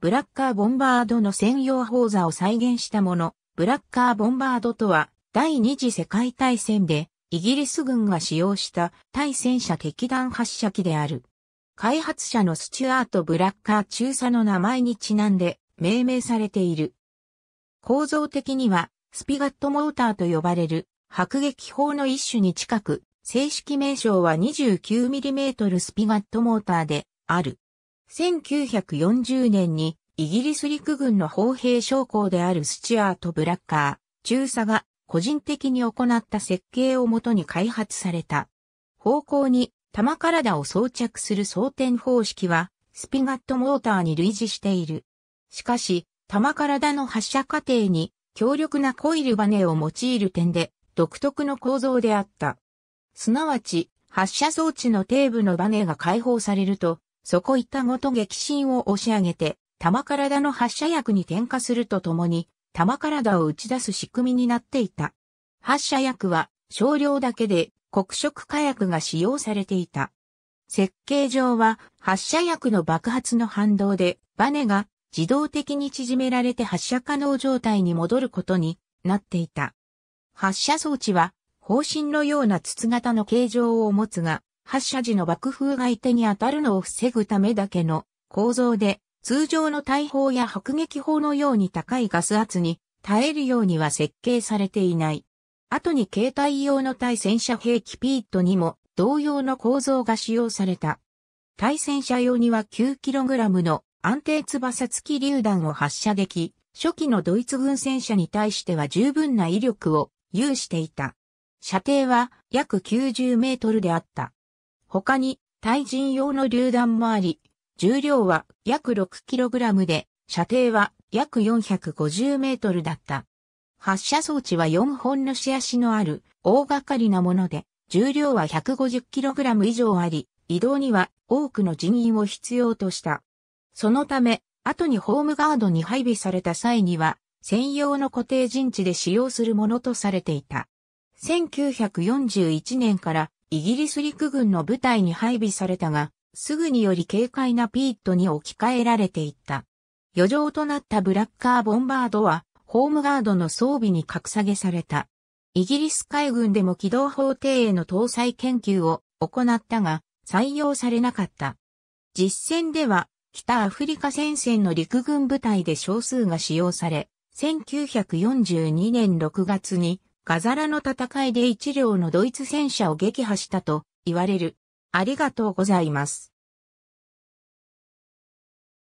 ブラッカーボンバードの専用砲座を再現したもの。ブラッカーボンバードとは、第二次世界大戦で、イギリス軍が使用した対戦車敵弾発射機である。開発者のスチュアート・ブラッカー中佐の名前にちなんで命名されている。構造的にはスピガットモーターと呼ばれる迫撃砲の一種に近く、正式名称は 29mm スピガットモーターである。1940年にイギリス陸軍の砲兵将校であるスチュアート・ブラッカー、中佐が個人的に行った設計をもとに開発された。方向に玉体を装着する装填方式はスピガットモーターに類似している。しかし、玉体の発射過程に強力なコイルバネを用いる点で独特の構造であった。すなわち、発射装置の底部のバネが解放されると、そこいったごと激震を押し上げて、玉体の発射薬に点火するとともに、玉体を打ち出す仕組みになっていた。発射薬は少量だけで黒色火薬が使用されていた。設計上は発射薬の爆発の反動でバネが自動的に縮められて発射可能状態に戻ることになっていた。発射装置は方針のような筒型の形状を持つが、発射時の爆風が相手に当たるのを防ぐためだけの構造で、通常の大砲や迫撃砲のように高いガス圧に耐えるようには設計されていない。後に携帯用の対戦車兵器ピートにも同様の構造が使用された。対戦車用には 9kg の安定翼付き榴弾を発射でき、初期のドイツ軍戦車に対しては十分な威力を有していた。射程は約90メートルであった。他に、対人用の榴弾もあり、重量は約 6kg で、射程は約450メートルだった。発射装置は4本の仕足のある大掛かりなもので、重量は 150kg 以上あり、移動には多くの人員を必要とした。そのため、後にホームガードに配備された際には、専用の固定陣地で使用するものとされていた。1941年からイギリス陸軍の部隊に配備されたが、すぐにより軽快なピートに置き換えられていった。余剰となったブラッカーボンバードは、ホームガードの装備に格下げされた。イギリス海軍でも機動砲艇への搭載研究を行ったが、採用されなかった。実戦では、北アフリカ戦線の陸軍部隊で少数が使用され、1942年6月にガザラの戦いで一両のドイツ戦車を撃破したと言われる。ありがとうございます。